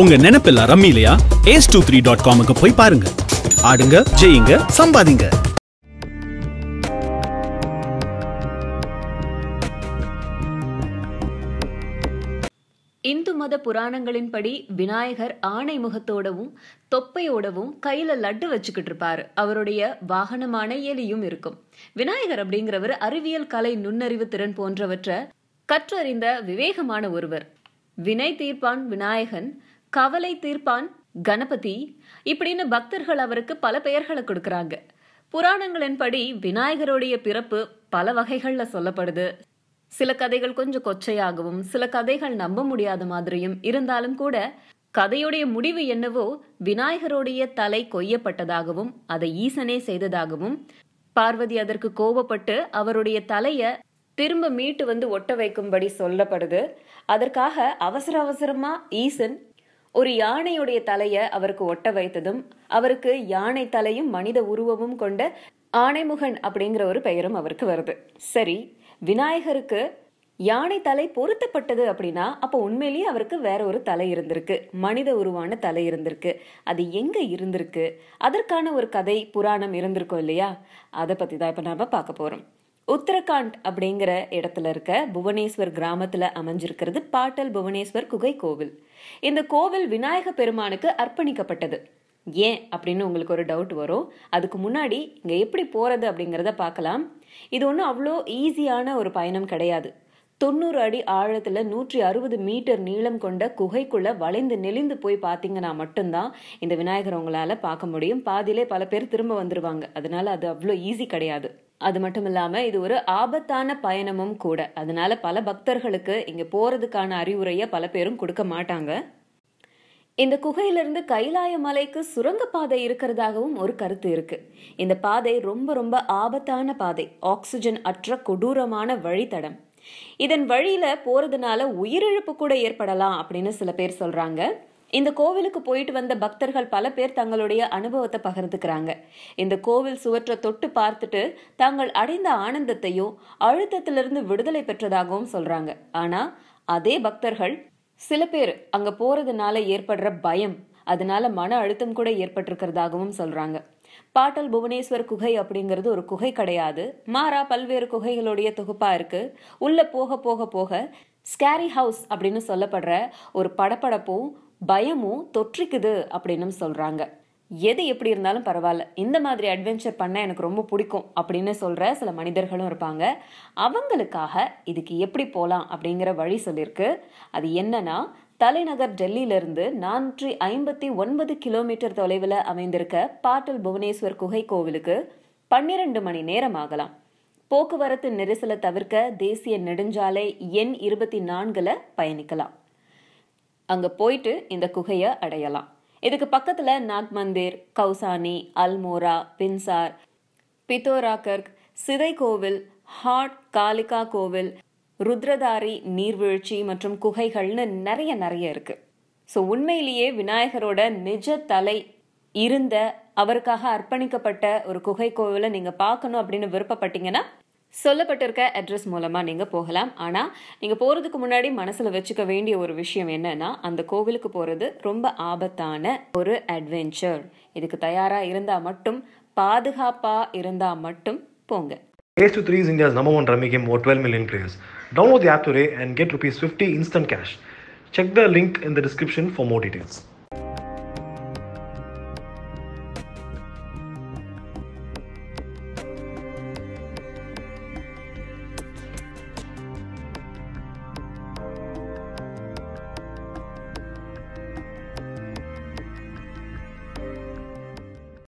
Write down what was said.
உங்க நினைப்பில்ல ரம்மி இல்லையா ஏஸ் டூ த்ரீ டாட் காமுக்கு போய் பாருங்க ஆடுங்க ஜெயிங்க சம்பாதிங்க இந்து மத புராணங்களின்படி விநாயகர் ஆணை முகத்தோடவும் தொப்பையோடவும் கையில லட்டு வச்சுக்கிட்டு இருப்பாரு அவருடைய வாகனமான எலியும் இருக்கும் விநாயகர் அப்படிங்கிறவர் அறிவியல் கலை நுண்ணறிவு திறன் போன்றவற்றை கற்றறிந்த விவேகமான ஒருவர் வினை தீர்ப்பான் விநாயகன் கவலை தீர்ப்பான் கணபதி இப்படின்னு பக்தர்கள் அவருக்கு பல பெயர்களை கொடுக்கறாங்க புராணங்களின்படி விநாயகருடைய பிறப்பு பல வகைகள்ல சொல்லப்படுது சில கதைகள் கொஞ்சம் கொச்சையாகவும் சில கதைகள் நம்ப முடியாத மாதிரியும் இருந்தாலும் கூட கதையுடைய முடிவு என்னவோ விநாயகருடைய தலை கொய்யப்பட்டதாகவும் அதை ஈசனே செய்ததாகவும் பார்வதி அதற்கு கோபப்பட்டு அவருடைய தலைய திரும்ப மீட்டு வந்து ஒட்ட வைக்கும்படி சொல்லப்படுது அதற்காக அவசர அவசரமா ஈசன் ஒரு யானையுடைய தலையை அவருக்கு ஒட்ட வைத்ததும் அவருக்கு யானை தலையும் மனித உருவமும் கொண்ட ஆணைமுகன் அப்படிங்கிற ஒரு பெயரும் அவருக்கு வருது சரி விநாயகருக்கு யானை தலை பொருத்தப்பட்டது அப்படின்னா அப்போ உண்மையிலேயே அவருக்கு வேற ஒரு தலை இருந்திருக்கு மனித உருவான தலை இருந்திருக்கு அது எங்க இருந்திருக்கு அதற்கான ஒரு கதை புராணம் இருந்திருக்கும் இல்லையா அதை பத்தி தான் இப்ப நாம பார்க்க போறோம் உத்தரகாண்ட் அப்படிங்கிற இடத்துல இருக்க புவனேஸ்வர் கிராமத்தில் அமைஞ்சிருக்கிறது பாட்டல் புவனேஸ்வர் குகை கோவில் இந்த கோவில் விநாயக பெருமானுக்கு அர்ப்பணிக்கப்பட்டது ஏன் அப்படின்னு உங்களுக்கு ஒரு டவுட் வரும் அதுக்கு முன்னாடி இங்கே எப்படி போகிறது அப்படிங்கிறத பார்க்கலாம் இது ஒன்றும் அவ்வளோ ஈஸியான ஒரு பயணம் கிடையாது தொண்ணூறு அடி ஆழத்தில் நூற்றி அறுபது மீட்டர் நீளம் கொண்ட குகைக்குள்ளே வளைந்து நெளிந்து போய் பார்த்தீங்கன்னா மட்டும்தான் இந்த விநாயகர் உங்களால பார்க்க முடியும் பாதியிலே பல பேர் திரும்ப வந்துடுவாங்க அதனால அது அவ்வளோ ஈஸி கிடையாது அது மட்டும் இல்லாமல் இது ஒரு ஆபத்தான பயணமும் கூட அதனால பல பக்தர்களுக்கு இங்கே போகிறதுக்கான அறிவுரையை பல பேரும் கொடுக்க மாட்டாங்க இந்த குகையிலிருந்து கைலாய மலைக்கு சுரங்கப்பாதை இருக்கிறதாகவும் ஒரு கருத்து இருக்கு இந்த பாதை ரொம்ப ரொம்ப ஆபத்தான பாதை ஆக்சிஜன் அற்ற கொடூரமான வழித்தடம் இதன் வழியில் போகிறதுனால உயிரிழப்பு கூட ஏற்படலாம் அப்படின்னு சில பேர் சொல்கிறாங்க இந்த கோவிலுக்கு போயிட்டு வந்த பக்தர்கள் பல பேர் தங்களுடைய அனுபவத்தை பகிர்ந்துக்கிறாங்க இந்த கோவில் சுவற்றை தொட்டு பார்த்துட்டு தாங்கள் அடைந்த ஆனந்தத்தையும் அழுத்தத்திலிருந்து விடுதலை பெற்றதாகவும் சொல்றாங்க ஆனா அதே பக்தர்கள் சில பேர் அங்க போறதுனால ஏற்படுற பயம் அதனால மன அழுத்தம் கூட ஏற்பட்டிருக்கிறதாகவும் சொல்றாங்க பாட்டல் புவனேஸ்வர் குகை அப்படிங்கிறது ஒரு குகை கிடையாது மாறா பல்வேறு குகைகளுடைய தொகுப்பா இருக்கு உள்ள போக போக போக ஸ்கேரி ஹவுஸ் அப்படின்னு சொல்லப்படுற ஒரு படப்படப்பும் பயமும் தொற்றிக்குது அப்படின்னு சொல்றாங்க எது எப்படி இருந்தாலும் பரவாயில்ல இந்த மாதிரி அட்வென்ச்சர் பண்ண எனக்கு ரொம்ப பிடிக்கும் அப்படின்னு சொல்கிற சில மனிதர்களும் இருப்பாங்க அவங்களுக்காக இதுக்கு எப்படி போகலாம் அப்படிங்கிற வழி சொல்லியிருக்கு அது என்னன்னா தலைநகர் டெல்லியிலிருந்து நானூற்றி ஐம்பத்தி ஒன்பது கிலோமீட்டர் தொலைவில் அமைந்திருக்க பாட்டல் புவனேஸ்வர் குகை கோவிலுக்கு பன்னிரண்டு மணி நேரம் ஆகலாம் போக்குவரத்து நெரிசலை தவிர்க்க தேசிய நெடுஞ்சாலை எண் இருபத்தி நான்கில் பயணிக்கலாம் அங்கே போயிட்டு இந்த குகையை அடையலாம் இதுக்கு பக்கத்தில் நாக் மந்திர் கௌசானி அல்மோரா பின்சார் பித்தோராகர்க் சிதை கோவில் ஹாட் காலிகா கோவில் ருத்ரதாரி நீர்வீழ்ச்சி மற்றும் குகைகள்னு நிறைய நிறைய இருக்கு ஸோ உண்மையிலேயே விநாயகரோட நிஜ தலை இருந்த அவருக்காக அர்ப்பணிக்கப்பட்ட ஒரு குகை கோவிலை நீங்க பார்க்கணும் அப்படின்னு விருப்பப்பட்டீங்கன்னா சொல்லப்பட்டிருக்க அட்ரஸ் மூலமா நீங்க போகலாம் ஆனா நீங்க போறதுக்கு முன்னாடி மனசுல வச்சுக்க வேண்டிய ஒரு விஷயம் என்னன்னா அந்த கோவிலுக்கு போறது ரொம்ப ஆபத்தான ஒரு அட்வென்ச்சர் இதுக்கு தயாரா இருந்தா மட்டும் பாதுகாப்பாக இருந்தா மட்டும் போங்க Download the app today and get rupees 50 instant cash. Check the link in the description for more details.